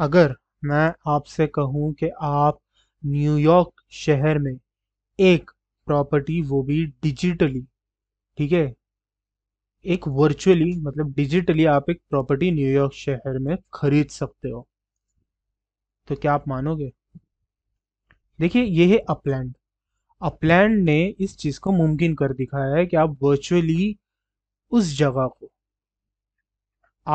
अगर मैं आपसे कहूँ कि आप न्यूयॉर्क शहर में एक प्रॉपर्टी वो भी डिजिटली ठीक है एक वर्चुअली मतलब डिजिटली आप एक प्रॉपर्टी न्यूयॉर्क शहर में खरीद सकते हो तो क्या आप मानोगे देखिए ये है अपलैंड अपलैंड ने इस चीज़ को मुमकिन कर दिखाया है कि आप वर्चुअली उस जगह को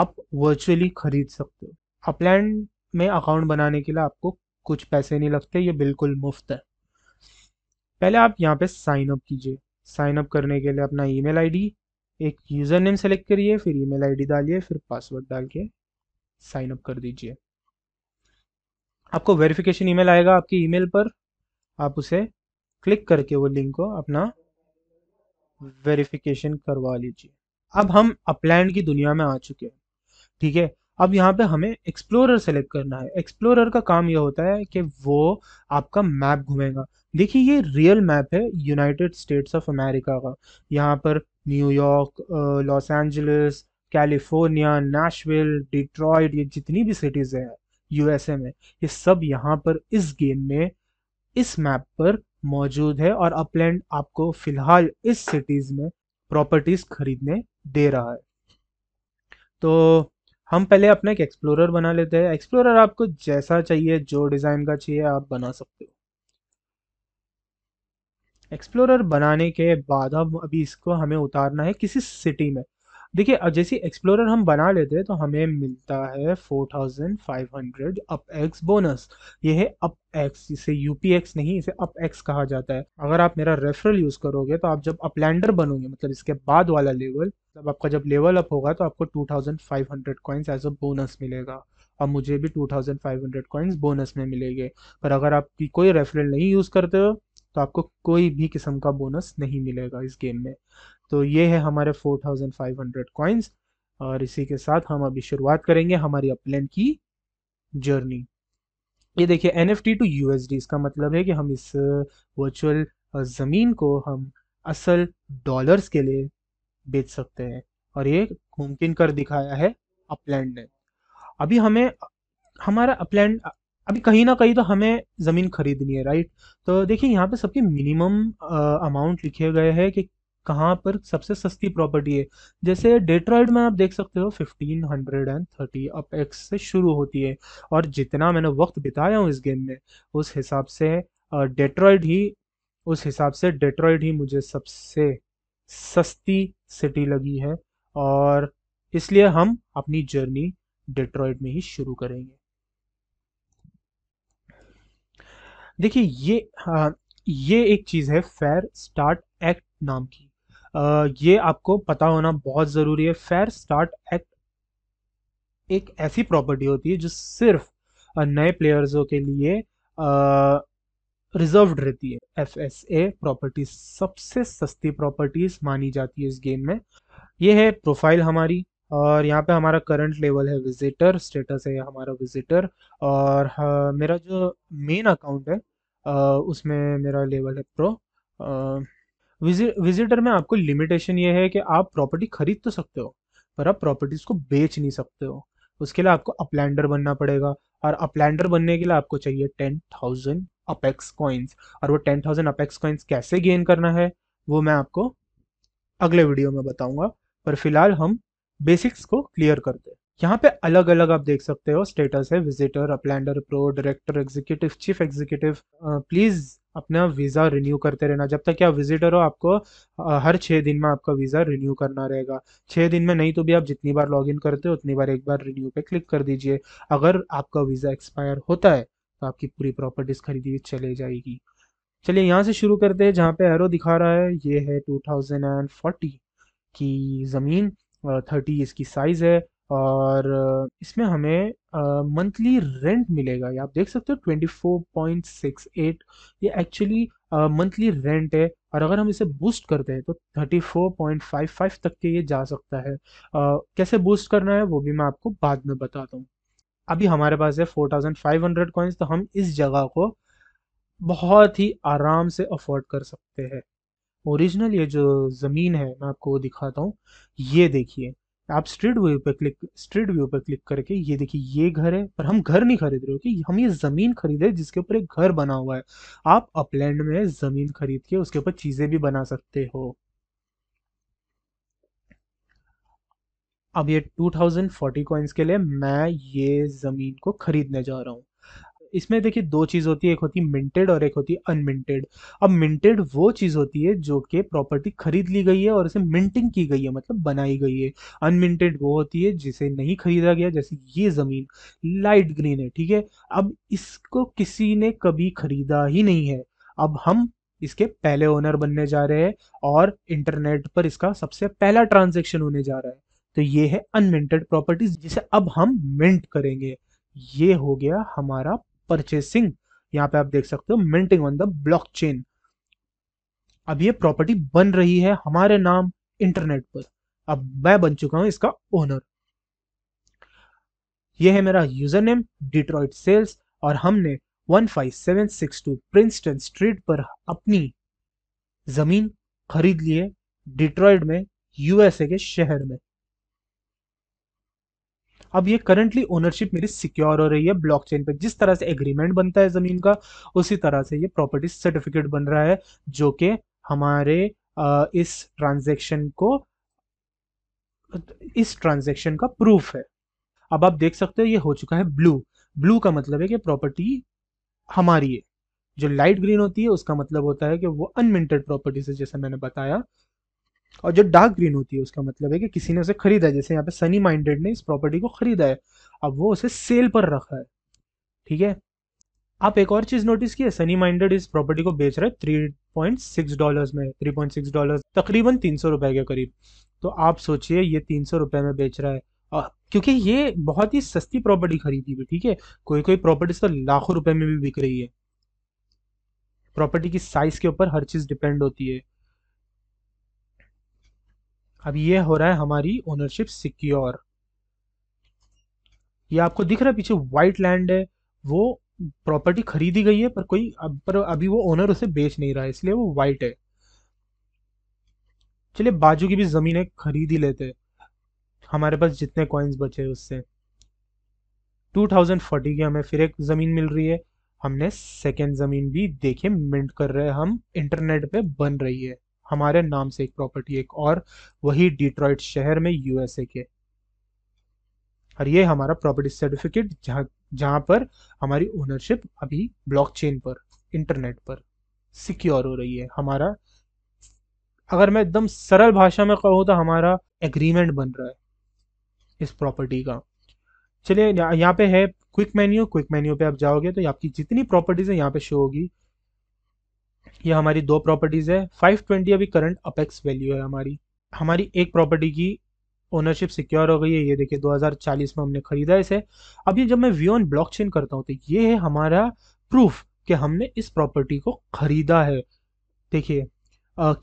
आप वर्चुअली खरीद सकते हो अपलैंड में अकाउंट बनाने के लिए आपको कुछ पैसे नहीं लगते ये बिल्कुल मुफ्त है पहले आप यहाँ पे साइन अप कीजिए साइन अप करने के लिए अपना ईमेल आईडी एक यूज़र नेम सेलेक्ट करिए फिर ईमेल आईडी डालिए फिर पासवर्ड डाल के साइन अप कर दीजिए आपको वेरिफिकेशन ईमेल आएगा आपकी ईमेल पर आप उसे क्लिक करके वो लिंक को अपना वेरिफिकेशन करवा लीजिए अब हम अपलैंड की दुनिया में आ चुके हैं ठीक है अब यहाँ पे हमें एक्सप्लोरर सेलेक्ट करना है एक्सप्लोरर का काम यह होता है कि वो आपका मैप घूमेगा देखिए ये रियल मैप है यूनाइटेड स्टेट्स ऑफ अमेरिका का यहाँ पर New York Los Angeles California Nashville Detroit ये जितनी भी सिटीज़ हैं यूएसए में ये सब यहाँ पर इस गेम में इस मैप पर मौजूद है और अपलैंड आपको फिलहाल इस सिटीज़ में प्रॉपर्टीज़ खरीदने दे रहा है तो हम पहले अपना एक एक्सप्लोरर बना लेते हैं एक्सप्लोरर आपको जैसा चाहिए जो डिज़ाइन का चाहिए आप बना सकते हो एक्सप्लोरर बनाने के बाद हम अभी इसको हमें उतारना है किसी सिटी में देखिए जैसे एक्सप्लोरर हम बना लेते हैं तो हमें मिलता है 4500 अप एक्स बोनस ये है अप एक्स इसे यूपीएक्स नहीं इसे अप एक्स कहा जाता है अगर आप मेरा रेफरल यूज़ करोगे तो आप जब अपलैंडर बनोगे मतलब इसके बाद वाला लेवल मतलब आपका जब लेवल अप होगा तो आपको 2500 कॉइन्स एज अ बोनस मिलेगा और मुझे भी 2500 कॉइन्स बोनस में मिलेंगे पर अगर आपकी कोई रेफरल नहीं यूज़ करते हो तो आपको कोई भी किस्म का बोनस नहीं मिलेगा इस गेम में तो ये है हमारे 4500 कॉइन्स और इसी के साथ हम अभी शुरुआत करेंगे हमारी अपलैंड की जर्नी ये देखिए N F T to U S D इसका मतलब है कि हम इस वर्चुअल ज़मीन को हम असल डॉलर्स के लिए बेच सकते हैं और ये मुमकिन कर दिखाया है अपलैंड ने अभी हमें हमारा अपलैंड अभी कहीं ना कहीं तो हमें ज़मीन खरीदनी है राइट तो देखिए यहाँ पे सबके मिनिमम अमाउंट लिखे गए हैं कि कहाँ पर सबसे सस्ती प्रॉपर्टी है जैसे डेट्रॉइड में आप देख सकते हो fifteen hundred and thirty apex से शुरू होती है और जितना मैंने वक्त बिताया हूँ इस गेम में उस हिसाब से डेट्रॉइड ही उस हिसाब से डेट्रॉइड ही मुझे सबसे सस्ती सिटी लगी है और इसलिए हम अपनी जर्नी डिट्रॉयट में ही शुरू करेंगे देखिए ये आ, हाँ, ये एक चीज़ है फेयर स्टार्ट एक्ट नाम की आ, ये आपको पता होना बहुत ज़रूरी है फेयर स्टार्ट एक्ट एक ऐसी प्रॉपर्टी होती है जो सिर्फ नए प्लेयर्सों के लिए आ, रिजर्व्ड रहती है एफ एस ए प्रॉपर्टीज सबसे सस्ती प्रॉपर्टीज मानी जाती है इस गेम में ये है प्रोफाइल हमारी और यहाँ पे हमारा करंट लेवल है विजिटर स्टेटस है हमारा विजिटर और हाँ, मेरा जो मेन अकाउंट है आ, उसमें मेरा लेवल है प्रो विजि, विजिटर में आपको लिमिटेशन ये है कि आप प्रॉपर्टी खरीद तो सकते हो पर आप प्रॉपर्टीज को बेच नहीं सकते हो उसके लिए आपको अपलैंडर बनना पड़ेगा और अपलैंडर बनने के लिए आपको चाहिए टेन थाउजेंड अपेक्स कॉइन्स और वो टेन थाउजेंड अपेक्स कॉइन्स कैसे गेन करना है वो मैं आपको अगले वीडियो में बताऊंगा पर फिलहाल हम बेसिक्स को क्लियर करते हैं यहाँ पे अलग अलग आप देख सकते हो स्टेटस है visitor uplander pro director executive chief executive please अपना वीज़ा रिन्यू करते रहना जब तक कि आप विजिटर हो आपको हर छह दिन में आपका वीज़ा रिन्यू करना रहेगा छह दिन में नहीं तो भी आप जितनी बार इन करते हो उतनी बार एक बार रिन्यू पे क्लिक कर दीजिए अगर आपका वीज़ा एक्सपायर होता है तो आपकी पूरी प्रॉपर्टीज खरीदी हुई चले जाएगी चलिए यहाँ से शुरू करते हैं जहाँ पे एरो दिखा रहा है ये है 2040 की ज़मीन थर्टी इसकी साइज़ है और इसमें हमें मंथली रेंट मिलेगा ये आप देख सकते हो 24.68 ये एक्चुअली मंथली रेंट है और अगर हम इसे बूस्ट करते हैं तो 34.55 तक के ये जा सकता है uh, कैसे बूस्ट करना है वो भी मैं आपको बाद में बताता हूँ अभी हमारे पास है 4500 कॉइन्स तो हम इस जगह को बहुत ही आराम से अफोर्ड कर सकते हैं ओरिजिनल ये जो ज़मीन है मैं आपको दिखाता हूँ ये देखिए आप स्ट्रीट व्यू पे क्लिक स्ट्रीट व्यू पे क्लिक करके ये देखिए ये घर है पर हम घर नहीं खरीद रहे हो कि हम ये ज़मीन खरीदे जिसके ऊपर एक घर बना हुआ है आप अपलैंड में ज़मीन खरीद के उसके ऊपर चीज़ें भी बना सकते हो अब ये 2040 कॉइन्स के लिए मैं ये ज़मीन को ख़रीदने जा रहा हूँ इसमें देखिए दो चीज़ होती है एक होती है मिंटेड और एक होती है अनमिंटेड अब मिंटेड वो चीज़ होती है जो कि प्रॉपर्टी खरीद ली गई है और इसे मिंटिंग की गई है मतलब बनाई गई है अनमिंटेड वो होती है जिसे नहीं खरीदा गया जैसे ये ज़मीन लाइट ग्रीन है ठीक है अब इसको किसी ने कभी खरीदा ही नहीं है अब हम इसके पहले ओनर बनने जा रहे हैं और इंटरनेट पर इसका सबसे पहला ट्रांजेक्शन होने जा रहा है तो ये है अनमिंटेड प्रॉपर्टीज जिसे अब हम मिंट करेंगे ये हो गया हमारा परचेसिंग यहाँ पे आप देख सकते हो मिंटिंग ऑन द ब्लॉकचेन अब ये प्रॉपर्टी बन रही है हमारे नाम इंटरनेट पर अब मैं बन चुका हूं इसका ओनर ये है मेरा यूजर नेम डिट्रॉइट सेल्स और हमने 15762 प्रिंसटन स्ट्रीट पर अपनी जमीन खरीद ली है डिट्रॉइट में यूएसए के शहर में अब ये करंटली ओनरशिप मेरी सिक्योर हो रही है ब्लॉकचेन पे जिस तरह से एग्रीमेंट बनता है जमीन का उसी तरह से ये प्रॉपर्टी सर्टिफिकेट बन रहा है जो कि हमारे इस ट्रांजेक्शन को इस ट्रांजेक्शन का प्रूफ है अब आप देख सकते हो ये हो चुका है ब्लू ब्लू का मतलब है कि प्रॉपर्टी हमारी है जो लाइट ग्रीन होती है उसका मतलब होता है कि वो अनमिंटेड प्रॉपर्टीज है जैसे मैंने बताया और जो डार्क ग्रीन होती है उसका मतलब है कि किसी ने उसे खरीदा है जैसे यहाँ पे सनी माइंडेड ने इस प्रॉपर्टी को खरीदा है अब वो उसे सेल पर रखा है ठीक है आप एक और चीज नोटिस किए सनी माइंडेड इस प्रॉपर्टी को बेच है थ्री पॉइंट सिक्स डॉलर में थ्री पॉइंट सिक्स डॉलर तकरीबन तीन सौ रुपए के करीब तो आप सोचिए ये तीन सौ रुपए में बेच रहा है आ, क्योंकि ये बहुत ही सस्ती प्रॉपर्टी खरीदी हुई ठीक है कोई कोई प्रॉपर्टीज तो लाखों रुपए में भी बिक रही है प्रॉपर्टी की साइज के ऊपर हर चीज डिपेंड होती है अब ये हो रहा है हमारी ओनरशिप सिक्योर ये आपको दिख रहा है पीछे व्हाइट लैंड है वो प्रॉपर्टी खरीदी गई है पर कोई अब पर अभी वो ओनर उसे बेच नहीं रहा है इसलिए वो वाइट है चलिए बाजू की भी ज़मीनें खरीद ही लेते हमारे पास जितने कॉइन्स बचे उससे 2040 की हमें फिर एक ज़मीन मिल रही है हमने सेकेंड ज़मीन भी देखे मिंट कर रहे हैं हम इंटरनेट पे बन रही है हमारे नाम से एक प्रॉपर्टी एक और वही डिट्रॉइट शहर में यूएसए के और ये हमारा प्रॉपर्टी सर्टिफिकेट जहां जहां पर हमारी ओनरशिप अभी ब्लॉकचेन पर इंटरनेट पर सिक्योर हो रही है हमारा अगर मैं एकदम सरल भाषा में कहूँ तो हमारा एग्रीमेंट बन रहा है इस प्रॉपर्टी का चलिए यहाँ पे है क्विक मेन्यू क्विक मेन्यू पे आप जाओगे तो आपकी जितनी प्रॉपर्टीज है यहाँ पे शो होगी ये हमारी दो प्रॉपर्टीज़ है 520 अभी करंट अपेक्स वैल्यू है हमारी हमारी एक प्रॉपर्टी की ओनरशिप सिक्योर हो गई है ये देखिए 2040 में हमने खरीदा इसे अब ये जब मैं व्यू ऑन ब्लॉकचेन करता हूँ तो ये है हमारा प्रूफ कि हमने इस प्रॉपर्टी को खरीदा है देखिए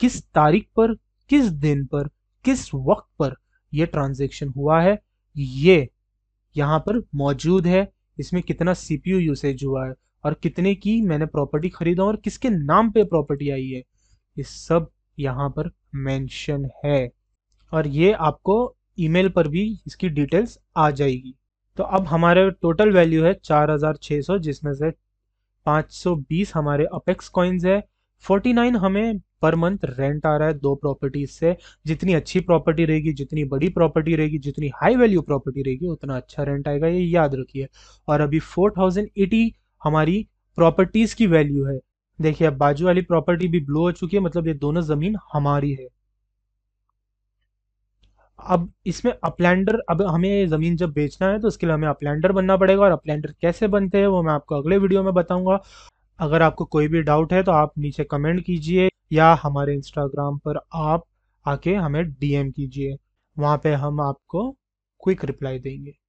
किस तारीख पर किस दिन पर किस वक्त पर यह ट्रांजेक्शन हुआ है ये यहाँ पर मौजूद है इसमें कितना सीपीयू यूसेज हुआ है और कितने की मैंने प्रॉपर्टी खरीदा और किसके नाम पे प्रॉपर्टी आई है ये सब यहाँ पर मेंशन है और ये आपको ईमेल पर भी इसकी डिटेल्स आ जाएगी तो अब हमारे टोटल वैल्यू है 4600 जिसमें से 520 हमारे अपेक्स कॉइन्स है 49 हमें पर मंथ रेंट आ रहा है दो प्रॉपर्टीज से जितनी अच्छी प्रॉपर्टी रहेगी जितनी बड़ी प्रॉपर्टी रहेगी जितनी हाई वैल्यू प्रॉपर्टी रहेगी उतना अच्छा रेंट आएगा ये याद रखिए और अभी फोर थाउजेंड एटी हमारी प्रॉपर्टीज की वैल्यू है देखिए अब बाजू वाली प्रॉपर्टी भी ब्लू हो चुकी है मतलब ये दोनों जमीन हमारी है अब इसमें अपलैंडर अब हमें ये ज़मीन जब बेचना है तो उसके लिए हमें अपलैंडर बनना पड़ेगा और अपलैंडर कैसे बनते हैं वो मैं आपको अगले वीडियो में बताऊंगा अगर आपको कोई भी डाउट है तो आप नीचे कमेंट कीजिए या हमारे इंस्टाग्राम पर आप आके हमें डीएम कीजिए वहां पे हम आपको क्विक रिप्लाई देंगे